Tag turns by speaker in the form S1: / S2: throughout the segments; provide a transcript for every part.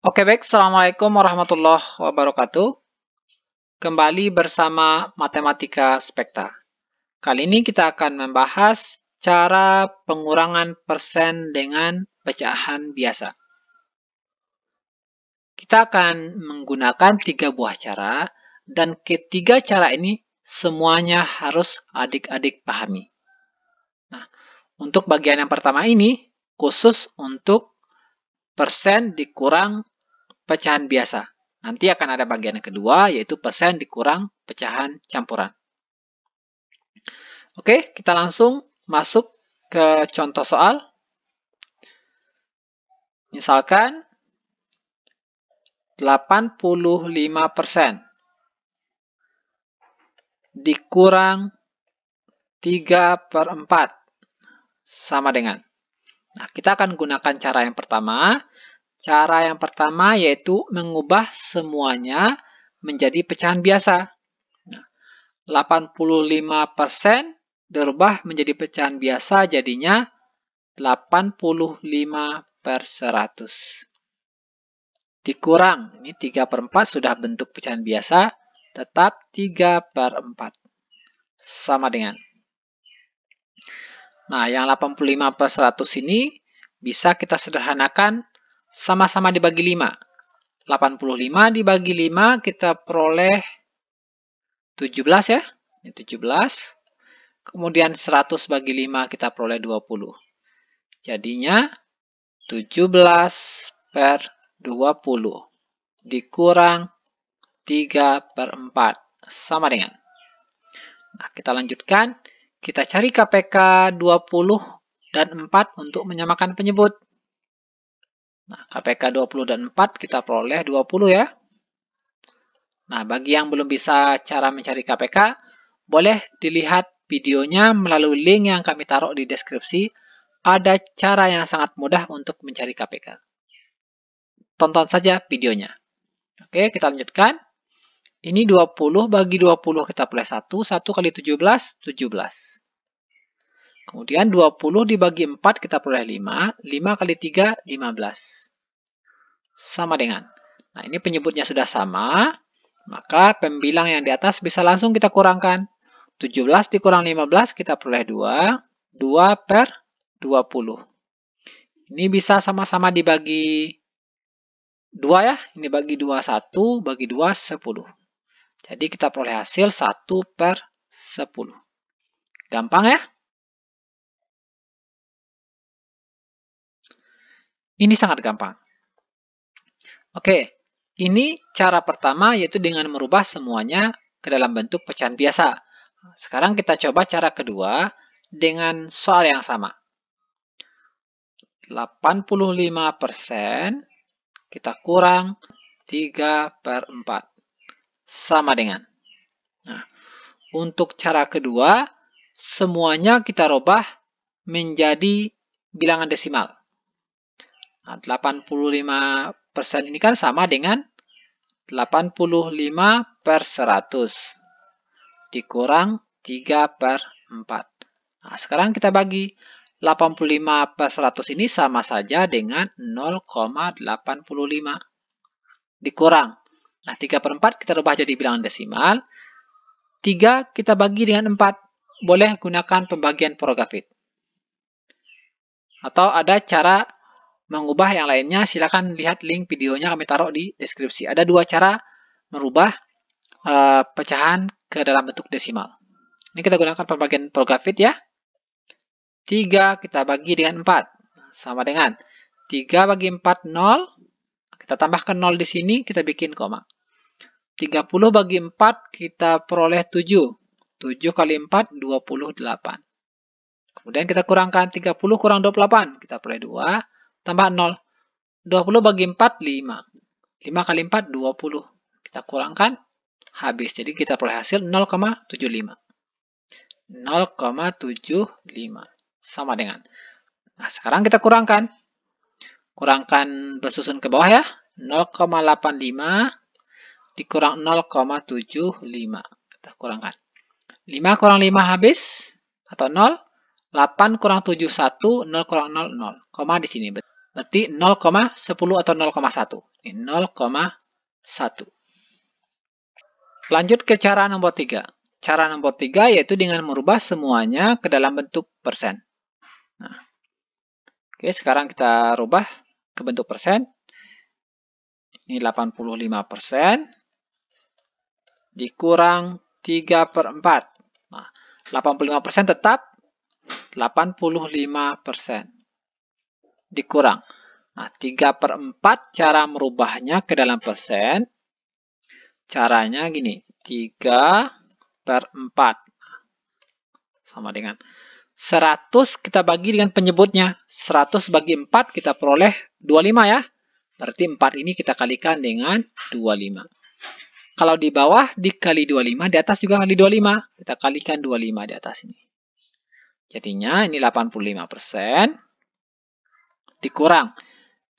S1: Oke baik, Assalamualaikum warahmatullahi wabarakatuh. Kembali bersama Matematika Spekta. Kali ini kita akan membahas cara pengurangan persen dengan pecahan biasa. Kita akan menggunakan tiga buah cara, dan ketiga cara ini semuanya harus adik-adik pahami. Nah, untuk bagian yang pertama ini, khusus untuk persen dikurang pecahan biasa. Nanti akan ada bagian yang kedua, yaitu persen dikurang pecahan campuran. Oke, kita langsung masuk ke contoh soal. Misalkan 85% dikurang 3 per 4 sama dengan. Nah, kita akan gunakan cara yang pertama, Cara yang pertama yaitu mengubah semuanya menjadi pecahan biasa. 85% nah, dirubah menjadi pecahan biasa jadinya 85 per 100. Dikurang, ini 3 per 4 sudah bentuk pecahan biasa, tetap 3 per 4. Sama dengan. Nah, yang 85 per 100 ini bisa kita sederhanakan sama-sama dibagi 5. 85 dibagi 5 kita peroleh 17 ya. 17. Kemudian 100 bagi 5 kita peroleh 20. Jadinya 17 per 20 dikurang 3 per 4 sama dengan. Nah, kita lanjutkan. Kita cari KPK 20 dan 4 untuk menyamakan penyebut. Nah, KPK 20 dan 4 kita peroleh 20 ya. Nah, bagi yang belum bisa cara mencari KPK, boleh dilihat videonya melalui link yang kami taruh di deskripsi. Ada cara yang sangat mudah untuk mencari KPK. Tonton saja videonya. Oke, kita lanjutkan. Ini 20 bagi 20 kita peroleh 1, 1 kali 17, 17. Kemudian 20 dibagi 4 kita peroleh 5. 5 kali 3, 15. Sama dengan. Nah, ini penyebutnya sudah sama. Maka pembilang yang di atas bisa langsung kita kurangkan. 17 dikurang 15 kita peroleh 2. 2 per 20. Ini bisa sama-sama dibagi 2 ya. Ini bagi 2, 1. Bagi 2, 10. Jadi kita peroleh hasil 1 per 10. Gampang ya? Ini sangat gampang. Oke, ini cara pertama yaitu dengan merubah semuanya ke dalam bentuk pecahan biasa. Sekarang kita coba cara kedua dengan soal yang sama. 85% kita kurang 3 per 4. Sama dengan. Nah, untuk cara kedua, semuanya kita rubah menjadi bilangan desimal. 85% nah, ini kan sama dengan 85 per 100 dikurang 3 per 4. Nah, sekarang kita bagi 85 per 100 ini sama saja dengan 0,85 dikurang. Nah, 3 per 4 kita rubah jadi bilangan desimal. 3 kita bagi dengan 4. Boleh gunakan pembagian progafit. Atau ada cara mengubah yang lainnya, silakan lihat link videonya kami taruh di deskripsi. Ada dua cara merubah uh, pecahan ke dalam bentuk desimal. Ini kita gunakan pembagian Polkafit ya. 3 kita bagi dengan 4. Sama dengan 3 bagi 4, 0. Kita tambahkan 0 di sini, kita bikin koma. 30 bagi 4 kita peroleh 7. 7 kali 4, 28. Kemudian kita kurangkan 30 kurang 28. Kita peroleh 2 tambah 0. 20 bagi 4, 5. 5 kali 4, 20. Kita kurangkan, habis. Jadi kita peroleh hasil 0,75. 0,75 sama dengan. Nah, sekarang kita kurangkan. Kurangkan bersusun ke bawah ya. 0,85 dikurang 0,75. Kita kurangkan. 5 kurang 5 habis atau 0. 8 kurang 7, 1. 0 kurang 0, 0. Koma di sini. Berarti 0,10 atau 0,1. Ini 0,1. Lanjut ke cara nomor 3. Cara nomor 3 yaitu dengan merubah semuanya ke dalam bentuk persen. Nah. Oke, sekarang kita rubah ke bentuk persen. Ini 85 persen. Dikurang 3 per 4. Nah, 85 persen tetap 85 persen dikurang. Nah, 3 per 4 cara merubahnya ke dalam persen. Caranya gini, 3 per 4. Sama dengan 100 kita bagi dengan penyebutnya. 100 bagi 4 kita peroleh 25 ya. Berarti 4 ini kita kalikan dengan 25. Kalau di bawah dikali 25, di atas juga kali 25. Kita kalikan 25 di atas ini. Jadinya ini 85 persen dikurang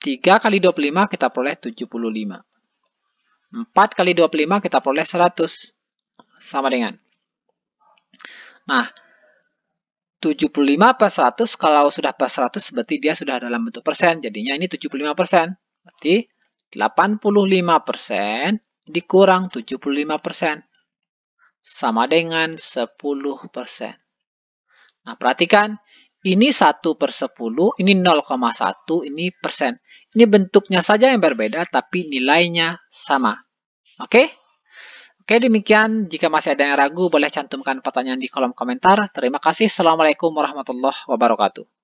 S1: 3 kali 25 kita peroleh 75. 4 kali 25 kita peroleh 100. Sama dengan. Nah, 75 per 100, kalau sudah per 100 berarti dia sudah dalam bentuk persen. Jadinya ini 75 persen. Berarti 85 persen dikurang 75 persen. Sama dengan 10 persen. Nah, perhatikan. Ini 1 per 10, ini 0,1, ini persen. Ini bentuknya saja yang berbeda, tapi nilainya sama. Oke? Oke, demikian. Jika masih ada yang ragu, boleh cantumkan pertanyaan di kolom komentar. Terima kasih. Assalamualaikum warahmatullahi wabarakatuh.